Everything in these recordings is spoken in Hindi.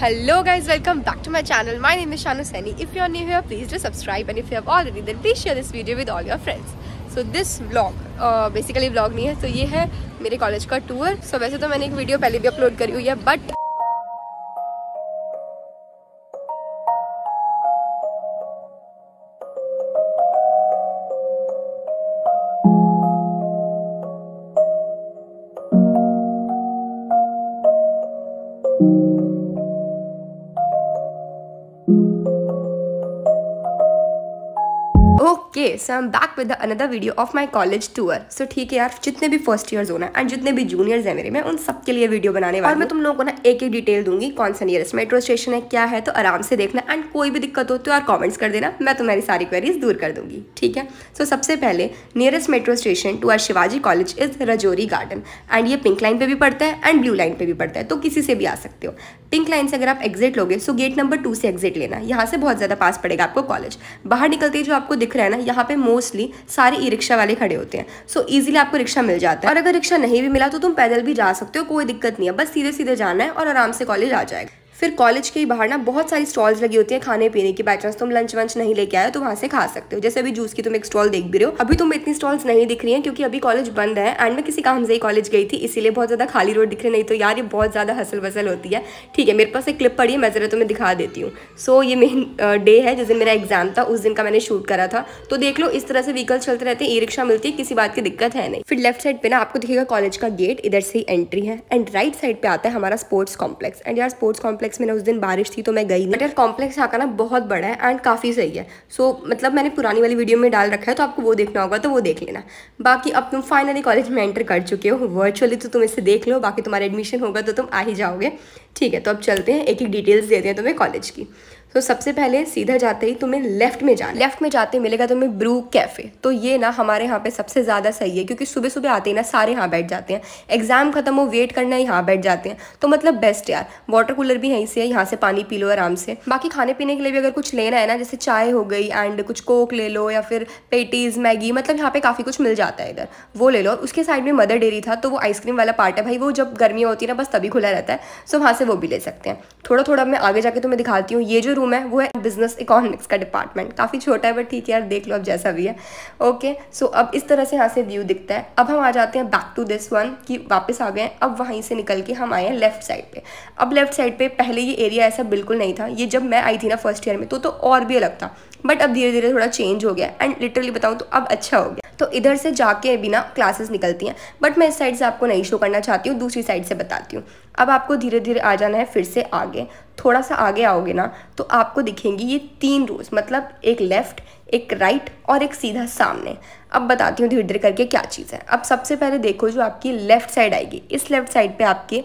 Hello guys, welcome back to my channel. My name is Shanu Seni. If you are new here, please do subscribe and if you have already, then please share this video with all your friends. So this vlog basically vlog नहीं है तो so, ये है मेरे कॉलेज का टूर सो so, वैसे तो मैंने एक वीडियो पहले भी अपलोड करी हुई है but guys so am back with another video of my college tour so ठीक है यार जितने भी फर्स्ट ईयर्स होना एंड जितने भी जूनियर्स हैं मेरे में उन सबके लिए वीडियो बनाने वाला और मैं तुम लोगों को ना एक एक डिटेल दूंगी कौन सा नियरेस्ट मेट्रो स्टेशन है क्या है तो आराम से देखना एंड कोई भी दिक्कत हो तो यार कॉमेंट्स कर देना मैं तुम्हारी सारी क्वेरीज दूर कर दूंगी ठीक है सो so, सबसे पहले nearest metro station to R Shivaji college is Rajouri garden and ये पिंक लाइन पर भी पड़ता है एंड ब्लू लाइन पर भी पड़ता है तो किसी से भी आ सकते हो पिंक लाइन से अगर आप एग्जिट लोगे सो गेट नंबर टू से एग्जिट लेना यहाँ से बहुत ज़्यादा पास पड़ेगा आपको कॉलेज बाहर निकलते जो आपको दिख रहा है ना यहाँ पे मोस्टली सारे ई रिक्शा वाले खड़े होते हैं सो so, ईजिली आपको रिक्शा मिल जाता है और अगर रिक्शा नहीं भी मिला तो तुम पैदल भी जा सकते हो कोई दिक्कत नहीं है बस सीधे सीधे जाना है और आराम से कॉलेज आ जाएगा फिर कॉलेज के ही बाहर ना बहुत सारी स्टॉल्स लगी होती हैं खाने पीने की बाई तुम लंच वंच नहीं लेके आए तो वहाँ से खा सकते हो जैसे अभी जूस की तुम एक स्टॉल देख भी रहे हो अभी तुम इतनी स्टॉल्स नहीं दिख रही है क्योंकि अभी कॉलेज बंद है एंड मैं किसी काम से ही कॉलेज गई थी इसीलिए बहुत ज़्यादा खाली रोड दिख रही नहीं तो यार ये बहुत ज़्यादा हसल वसल होती है ठीक है मेरे पास एक क्लिप पड़ी है मैं ज़रा तुम्हें दिखा देती हूँ सो ये मेन डे है जिस दिन मेरा एग्जाम था उस दिन का मैंने शूट करा था तो देख लो इस तरह से व्हीकल चलते रहते हैं ई रिक्शा मिलती है किसी बात की दिक्कत है नहीं फिर लेफ्ट साइड पे ना आपको दिखेगा कॉलेज का गेट इधर से ही एंट्री है एंड राइट साइड पे आता है हमारा स्पोर्ट्स कॉम्प्लेक्स एंड यार स्पोर्ट्स कॉम्प्लेक्स कॉम्प्लेक्स में ना उस दिन बारिश थी तो मैं गई नहीं बट यार कॉम्प्लेक्स यहाँ का ना बहुत बड़ा है एंड काफ़ी सही है सो so, मतलब मैंने पुरानी वाली वीडियो में डाल रखा है तो आपको वो देखना होगा तो वो देख लेना बाकी अब तुम फाइनली कॉलेज में एंटर कर चुके हो वर्चुअली तो तुम इसे देख लो बाकी तुम्हारा एडमिशन होगा तो तुम आ ही जाओगे ठीक है तो अब चलते हैं एक एक डिटेल्स देते हैं तुम्हें कॉलेज की तो सबसे पहले सीधा जाते ही तुम्हें लेफ्ट में जाना लेफ्ट में जाते मिलेगा तुम्हें ब्रू कैफ़े तो ये ना हमारे यहाँ पे सबसे ज़्यादा सही है क्योंकि सुबह सुबह आते ही ना सारे यहाँ बैठ जाते हैं एग्ज़ाम खत्म हो वेट करना यहाँ बैठ जाते हैं तो मतलब बेस्ट यार वाटर कूलर भी यहीं से है यहाँ से पानी पी लो आराम से बाकी खाने पीने के लिए भी अगर कुछ लेना है ना जैसे चाय हो गई एंड कुछ कोक ले लो या फिर पेटीज़ मैगी मतलब यहाँ पे काफ़ी कुछ मिल जाता है इधर वो ले लो उसके साइड में मदर डेयरी था तो वो आइसक्रीम वाला पार्ट है भाई वो जब गर्मी होती है ना बस तभी खुला रहता है सो वहाँ से वो भी ले सकते हैं थोड़ा थोड़ा मैं आगे जाके तुम्हें दिखाती हूँ ये जो रूम है वो है बिजनेस इकोनॉमिक्स का डिपार्टमेंट काफ़ी छोटा है बट ठीक है यार देख लो अब जैसा भी है ओके सो अब इस तरह से यहाँ से व्यू दिखता है अब हम आ जाते हैं बैक टू दिस वन कि वापस आ गए हैं अब वहीं से निकल के हम आए हैं लेफ्ट साइड पे अब लेफ्ट साइड पे पहले ये एरिया ऐसा बिल्कुल नहीं था ये जब मैं आई थी ना फर्स्ट ईयर में तो, तो और भी अलग था बट अब धीरे धीरे थोड़ा चेंज हो गया एंड लिटरली बताऊँ तो अब अच्छा हो गया तो इधर से जाके भी ना क्लासेस निकलती हैं बट मैं इस साइड से आपको नहीं शो करना चाहती हूँ दूसरी साइड से बताती हूँ अब आपको धीरे धीरे आ जाना है फिर से आगे थोड़ा सा आगे आओगे ना तो आपको दिखेंगी ये तीन रोज़ मतलब एक लेफ़्ट एक राइट और एक सीधा सामने अब बताती हूँ धीरे धीरे करके क्या चीज़ है अब सबसे पहले देखो जो आपकी लेफ्ट साइड आएगी इस लेफ्ट साइड पे आपके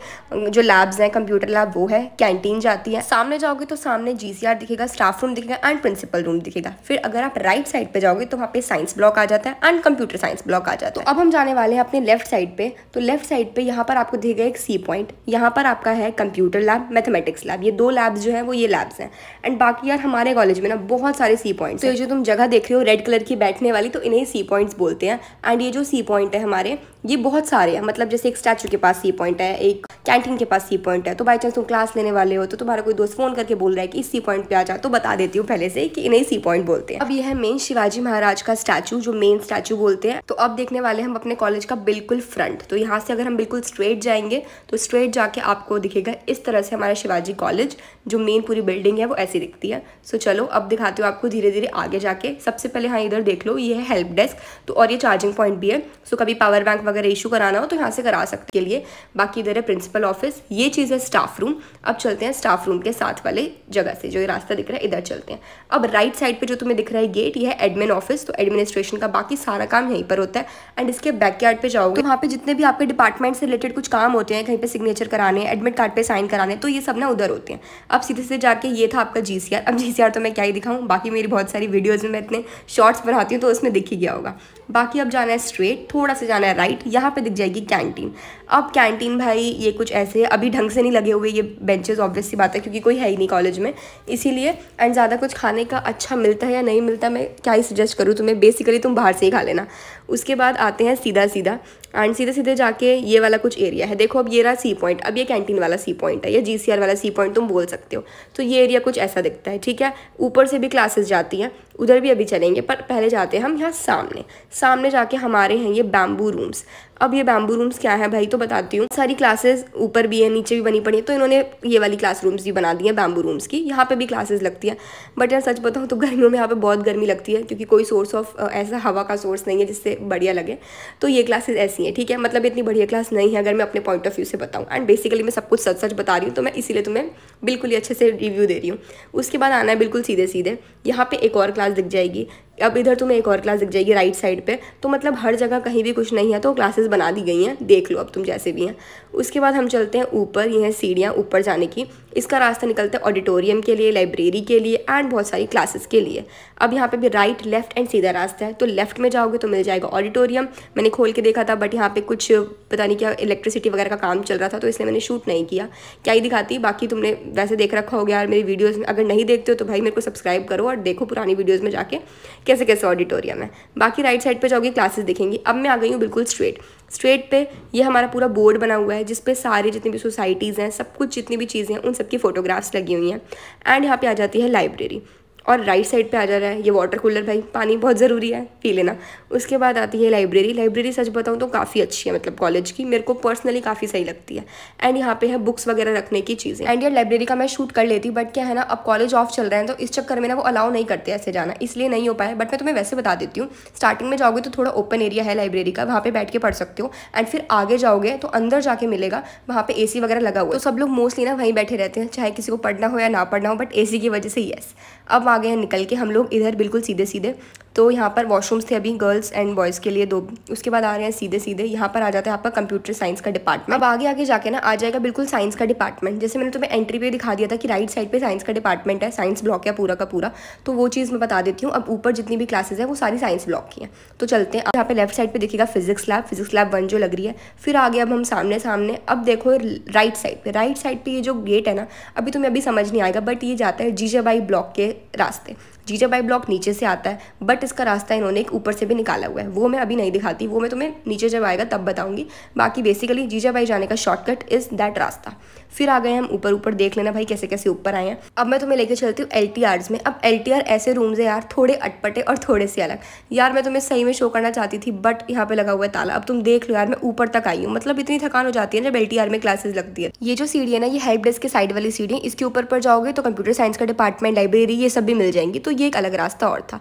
जो लैब्स हैं कंप्यूटर लैब वो है कैंटीन जाती है सामने जाओगे तो सामने जीसीआर दिखेगा स्टाफ रूम दिखेगा एंड प्रिंसिपल रूम दिखेगा फिर अगर आप राइट साइड पर जाओगे तो वहाँ पे साइंस ब्लॉक आ जाता है एंड कंप्यूटर साइंस ब्लॉक आ जाता है तो अब हम जाने वाले हैं अपने लेफ्ट साइड पर तो लेफ्ट साइड पर यहाँ पर आपको दिखेगा एक सी पॉइंट यहाँ पर आपका है कंप्यूटर लैब मैथमेटिक्स लैब ये दो लैब्स जो है वो ये लैब्स हैं एंड बाकी यार हमारे कॉलेज में ना बहुत सारे सी पॉइंट्स तो जो तुम जगह देख रहे हो रेड कलर की बैठने वाली तो इन्हें सी पॉइंट्स बोलते हैं एंड ये जो सी पॉइंट है हमारे ये बहुत सारे हैं मतलब जैसे एक स्टैचू के पास सी पॉइंट है एक कैंटीन के पास सी पॉइंट है तो बाई चांस तुम क्लास लेने वाले हो तो तुम्हारा कोई दोस्त फ़ोन करके बोल रहा है कि इस सी पॉइंट पे आ जाओ तो बता देती हूँ पहले से कि इन्हें सी पॉइंट बोलते हैं अब यह है मेन शिवाजी महाराज का स्टैचू जो मेन स्टैचू बोलते हैं तो अब देखने वाले हम अपने कॉलेज का बिल्कुल फ्रंट तो यहाँ से अगर हम बिल्कुल स्ट्रेट जाएंगे तो स्ट्रेट जाके आपको दिखेगा इस तरह से हमारा शिवाजी कॉलेज जो मेन पूरी बिल्डिंग है वो ऐसी दिखती है सो चलो अब दिखाती हूँ आपको धीरे धीरे आगे जाके सबसे पहले हाँ इधर देख लो ये है हेल्प डेस्क तो और ये चार्जिंग पॉइंट भी है सो कभी पावर बैंक वगैरह इशू कराना हो तो यहाँ से करा सकते के लिए बाकी इधर है प्रिंसिपल प्रिंसिपल ऑफिस ये चीज़ है स्टाफ रूम अब चलते हैं स्टाफ रूम के साथ वाले जगह से जो ये रास्ता दिख रहा है इधर चलते हैं अब राइट साइड पे जो तुम्हें दिख रहा है गेट ये है एडमिन ऑफिस तो एडमिनिस्ट्रेशन का बाकी सारा काम यहीं पर होता है एंड इसके बैकयार्ड पे जाओगे तो वहाँ पे जितने भी आपके डिपार्टमेंट से रिलेटेड कुछ काम होते हैं कहीं पर सिग्नेचर कराने एडमिट कार्ड पर साइन कराने तो ये सब ना उधर होते हैं अब सीधे सीधे जाके ये था आपका जी अब जी तो मैं क्या ही दिखाऊँ बाकी मेरी बहुत सारी वीडियोज़ में मैं इतने शॉर्ट्स बनाती हूँ तो उसमें दिख ही गया होगा बाकी अब जाना है स्ट्रेट थोड़ा सा जाना है राइट यहाँ पर दिख जाएगी कैंटीन अब कैंटीन भाई ये कुछ कुछ ऐसे अभी ढंग से नहीं लगे हुए ये बेंचेस ऑब्वियस सी बात है क्योंकि कोई है ही नहीं कॉलेज में इसीलिए एंड ज़्यादा कुछ खाने का अच्छा मिलता है या नहीं मिलता मैं क्या ही सजेस्ट करूँ तुम्हें बेसिकली तुम बाहर से ही खा लेना उसके बाद आते हैं सीधा सीधा एंड सीधे सीधे जाके ये वाला कुछ एरिया है देखो अब ये रहा सी पॉइंट अब ये कैंटीन वाला सी पॉइंट है या जी वाला सी पॉइंट तुम बोल सकते हो तो ये एरिया कुछ ऐसा दिखता है ठीक है ऊपर से भी क्लासेस जाती हैं उधर भी अभी चलेंगे पर पहले जाते हैं हम यहाँ सामने सामने जाके हमारे हैं ये बैम्बू रूम्स अब ये बैम्बू रूम्स क्या है भाई तो बताती हूँ सारी क्लासेस ऊपर भी है नीचे भी बनी पड़ी है तो इन्होंने ये वाली क्लास रूम्स भी बना दी है बैम्बू रूम्स की यहाँ पर भी क्लासेस लगती है बट यार सच बताऊँ तो गर्मियों में यहाँ पर बहुत गर्मी लगती है क्योंकि कोई सोर्स ऑफ ऐसा हवा का सोर्स नहीं है जिससे बढ़िया लगे तो ये क्लासेस ऐसी हैं ठीक है मतलब इतनी बढ़िया क्लास नहीं है अगर मैं अपने पॉइंट ऑफ व्यू से बताऊँ एंड बेसिकली मैं सब कुछ सच सच बता रही हूँ तो मैं इसीलिए तुम्हें बिल्कुल ही अच्छे से रिव्यू दे रही हूँ उसके बाद आना है बिल्कुल सीधे सीधे यहाँ पे एक और क्लास दिख जाएगी अब इधर तुम्हें एक और क्लास दिख जाएगी राइट साइड पे तो मतलब हर जगह कहीं भी कुछ नहीं है तो क्लासेस बना दी गई हैं देख लो अब तुम जैसे भी हैं उसके बाद हम चलते हैं ऊपर ये हैं सीढ़ियाँ ऊपर जाने की इसका रास्ता निकलता है ऑडिटोरियम के लिए लाइब्रेरी के लिए एंड बहुत सारी क्लासेस के लिए अब यहाँ पर भी राइट लेफ्ट एंड सीधा रास्ता है तो लेफ्ट में जाओगे तो मिल जाएगा ऑडिटोरियम मैंने खोल के देखा था बट यहाँ पर कुछ पता नहीं क्या इलेक्ट्रिसिटी वगैरह का काम चल रहा था तो इसलिए मैंने शूट नहीं किया क्या ही दिखाती बाकी तुमने वैसे देख रखा हो गया यार मेरी वीडियोज़ में अगर नहीं देखते हो तो भाई मेरे को सब्सक्राइब करो और देखो पुरानी वीडियोज़ में जाके कैसे कैसे ऑडिटोरियम है बाकी राइट साइड पे जाओगे क्लासेस दिखेंगी अब मैं आ गई हूँ बिल्कुल स्ट्रेट स्ट्रेट पे ये हमारा पूरा बोर्ड बना हुआ है जिसपे सारे जितनी भी सोसाइटीज़ हैं सब कुछ जितनी भी चीज़ें हैं उन सबकी फ़ोटोग्राफ्स लगी हुई हैं एंड यहाँ पर आ जाती है लाइब्रेरी और राइट साइड पे आ जा रहा है ये वाटर कूलर भाई पानी बहुत ज़रूरी है पी लेना उसके बाद आती है लाइब्रेरी लाइब्रेरी सच बताऊँ तो काफ़ी अच्छी है मतलब कॉलेज की मेरे को पर्सनली काफ़ी सही लगती है एंड यहाँ पे है बुक्स वगैरह रखने की चीज़ें एंड यार लाइब्रेरी का मैं शूट कर लेती बट क्या है ना अब कॉलेज ऑफ चल रहे हैं तो इस चक्कर में ना वो अलाउ नहीं करते ऐसे जाना इसलिए नहीं हो पाया बट मैं तुम्हें वैसे बता देती हूँ स्टार्टिंग में जाओगे तो थोड़ा ओपन एरिया है लाइब्रेरी का वहाँ पर बैठ के पढ़ सकते हो एंड फिर आगे जाओगे तो अंदर जाके मिलेगा वहाँ पर ए वगैरह लगा हुआ तो सब लोग मोस्टली ना वहीं बैठे रहते हैं चाहे किसी को पढ़ना हो या ना पढ़ना हो बट ए की वजह से येस अब आ गए हैं निकल के हम लोग इधर बिल्कुल सीधे सीधे तो यहाँ पर वॉशरूम्स थे अभी गर्ल्स एंड बॉयज़ के लिए दो उसके बाद आ रहे हैं सीधे सीधे यहाँ पर आ जाता है आपका कंप्यूटर साइंस का डिपार्टमेंट अब आगे आगे जाके ना आ जाएगा बिल्कुल साइंस का डिपार्टमेंट जैसे मैंने तुम्हें एंट्री पे दिखा दिया था कि राइट साइड पे साइंस का डिपार्टमेंट है साइंस ब्लॉक है पूरा का पूरा तो वो चीज़ मैं बता देती हूँ अब ऊपर जितनी भी क्लासेज है वो सारी साइंस ब्लॉक की हैं तो चलते हैं यहाँ पे लेफ्ट साइड पर देखिएगा physics lab physics lab one जो लग रही है फिर आगे अब हम सामने सामने अब देखो राइट साइड पर राइट साइड पर ये जो गेट है ना अभी तुम्हें अभी समझ नहीं आएगा बट ये जाता है जीजाबाई ब्लॉक के रास्ते जीजा बाई ब्लॉक नीचे से आता है बट इसका रास्ता इन्होंने एक ऊपर से भी निकाला हुआ है वो मैं अभी नहीं दिखाती वो मैं तुम्हें नीचे जब आएगा तब बताऊंगी बाकी बेसिकली जीजा बाई जाने का शॉर्टकट इज़ दैट रास्ता फिर आ गए हम ऊपर ऊपर देख लेना भाई कैसे कैसे ऊपर आए हैं अब मैं तुम्हें लेके चलती हूँ एल में अब एल ऐसे रूम्स है यार थोड़े अटपटे और थोड़े से अलग यार मैं तुम्हें सही में शो करना चाहती थी बट यहाँ पे लगा हुआ है ताला अब तुम देख लो यार मैं ऊपर तक आई हूँ मतलब इतनी थकान हो जाती है जब एल में क्लासेस लगती है ये जो सीढ़ी है ना ये हेल्प डेस्क के साइड वाली सीढ़ी है इसके ऊपर पर जाओगे तो कंप्यूटर साइंस का डिपार्टमेंट लाइब्रेरी ये सब भी मिल जाएंगी तो तो ये एक अलग रास्ता और था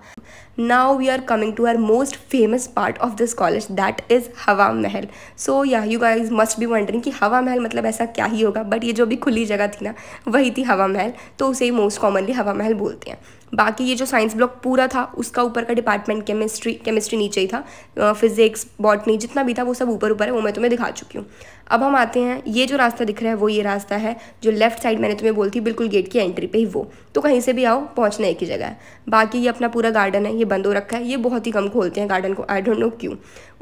now we are coming to our most famous part of this college that is Hawa Mahal सो या you guys must be wondering कि हवा महल मतलब ऐसा क्या ही होगा बट ये जो भी खुली जगह थी ना वही थी हवा महल तो उसे ही मोस्ट कॉमनली हवा महल बोलते हैं बाकी ये जो साइंस ब्लॉक पूरा था उसका ऊपर का डिपार्टमेंट केमिस्ट्री केमिस्ट्री नीचे ही था फिजिक्स बॉटनी जितना भी था वो सब ऊपर ऊपर है वो मैं तुम्हें दिखा चुकी हूँ अब हम आते हैं ये जो रास्ता दिख रहा है वो ये रास्ता है जो लेफ्ट साइड मैंने तुम्हें बोलती बिल्कुल गेट की एंट्री पे ही वो तो कहीं से भी आओ पहुँचने एक ही जगह है बाकी ये अपना पूरा गार्डन गार्डन है ये बंद हो रखा है ये बहुत ही कम खोलते हैं गार्डन को आई डोंट नो क्यों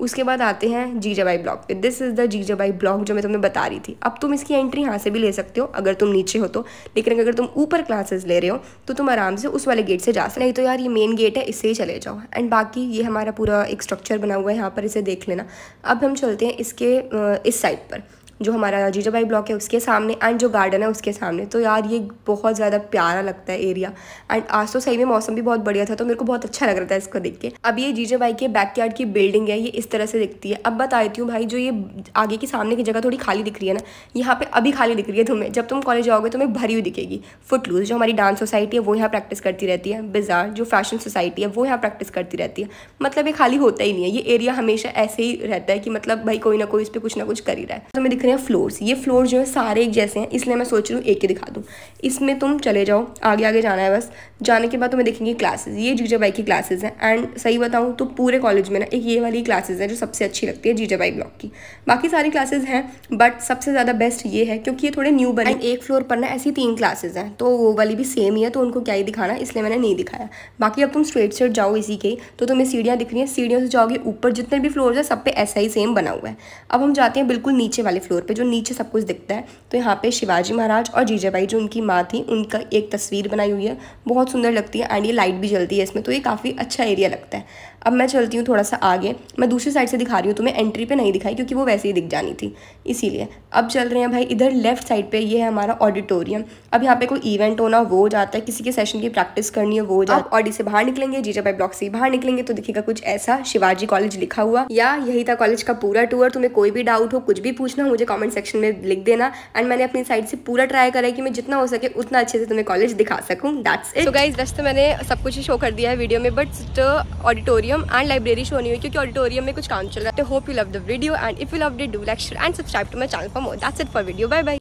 उसके बाद आते हैं जीजाबाई ब्लॉक पे this is the Jijabai block जो मैं तुम्हें बता रही थी अब तुम इसकी एंट्री यहाँ से भी ले सकते हो अगर तुम नीचे हो तो लेकिन अगर तुम ऊपर क्लासेस ले रहे हो तो तुम आराम से उस वाले गेट से जा सकते नहीं तो यार ये मेन गेट है इससे ही चले जाओ एंड बाकी ये हमारा पूरा एक स्ट्रक्चर बना हुआ है यहाँ पर इसे देख लेना अब हम चलते हैं इसके इस साइड पर जो हमारा जीजा भाई ब्लॉक है उसके सामने एंड जो गार्डन है उसके सामने तो यार ये बहुत ज़्यादा प्यारा लगता है एरिया एंड आज तो सही में मौसम भी बहुत बढ़िया था तो मेरे को बहुत अच्छा लग रहा था इसको देख के अब ये भाई के बैकयार्ड की बिल्डिंग है ये इस तरह से दिखती है अब बता देती हूँ भाई जो ये आगे की सामने की जगह थोड़ी खाली दिख रही है ना यहाँ पर अभी खाली दिख रही है तुम्हें जब तुम कॉलेज जाओगे तुम्हें भरी हुई दिखेगी फुटलूज जो हमारी डांस सोसाइटी है वो यहाँ प्रैक्टिस करती रहती है बाजार जो फैशन सोसाइटी है वो यहाँ प्रैक्टिस करती रहती है मतलब ये खाली होता ही नहीं है ये एरिया हमेशा ऐसे ही रहता है कि मतलब भाई कोई ना कोई इस पर कुछ ना कुछ कर ही रहा है तुम्हें दिख हैं फ्लोर्स ये फ्लोर जो है सारे एक जैसे हैं इसलिए मैं सोच रही हूँ एक ही दिखा दूँ इसमें तुम चले जाओ आगे आगे जाना है बस जाने के बाद तुम्हें देखेंगे क्लासेस ये जीजा बाई की क्लासेस हैं एंड सही बताऊँ तो पूरे कॉलेज में ना एक ये वाली क्लासेज हैं जो सबसे अच्छी लगती है जीजा बाई ब्लॉक की बाकी सारी क्लासेज हैं बट सबसे ज़्यादा बेस्ट ये है क्योंकि ये थोड़े न्यू बने एक फ्लोर पर ना ऐसी तीन क्लासेज हैं तो वो वाली भी सेम ही है तो उनको क्या ही दिखाना इसलिए मैंने नहीं दिखाया बाकी अब तुम स्ट्रेट स्ट्रेट जाओ इसी के तो तुम्हें सीढ़ियाँ दिख रही हैं सीढ़ियों से जाओगे ऊपर जितने भी फ्लोर हैं सब पे ऐसा ही सेम बना हुआ है अब हम जाते हैं बिल्कुल नीचे वाले फ्लोर फ्लोर पे जो नीचे सब कुछ दिखता है तो यहाँ पे शिवाजी महाराज और जीजाबाई जो उनकी माँ थी उनका एक तस्वीर बनाई हुई है बहुत सुंदर लगती है एंड ये लाइट भी जलती है इसमें तो ये काफ़ी अच्छा एरिया लगता है अब मैं चलती हूँ थोड़ा सा आगे मैं दूसरी साइड से दिखा रही हूँ तुम्हें एंट्री पर नहीं दिखाई क्योंकि वो वैसे ही दिख जानी थी इसीलिए अब चल रहे हैं भाई इधर लेफ्ट साइड पर ये है हमारा ऑडिटोरियम अब यहाँ पर कोई इवेंट होना वो जाता है किसी के सेशन की प्रैक्टिस करनी है वो जाता है ऑडी से बाहर निकलेंगे जीजाबाई ब्लॉक से बाहर निकलेंगे तो दिखेगा कुछ ऐसा शिवाजी कॉलेज लिखा हुआ या यही था कॉलेज का पूरा टूर तुम्हें कोई भी डाउट हो कुछ भी पूछना मुझे कमेंट सेक्शन में लिख देना एंड मैंने अपनी साइड से पूरा ट्राई करा कि मैं जितना हो सके उतना अच्छे से तुम्हें कॉलेज दिखा सकूँ दैट्स इट तो गाइज वैसे तो मैंने सब कुछ शो कर दिया है वीडियो में but auditorium and library show नहीं हुई क्योंकि ऑडिटोरियम में कुछ काम चल रहा है hope you love the video and if you love do lecture and subscribe to my channel for more that's it for video bye bye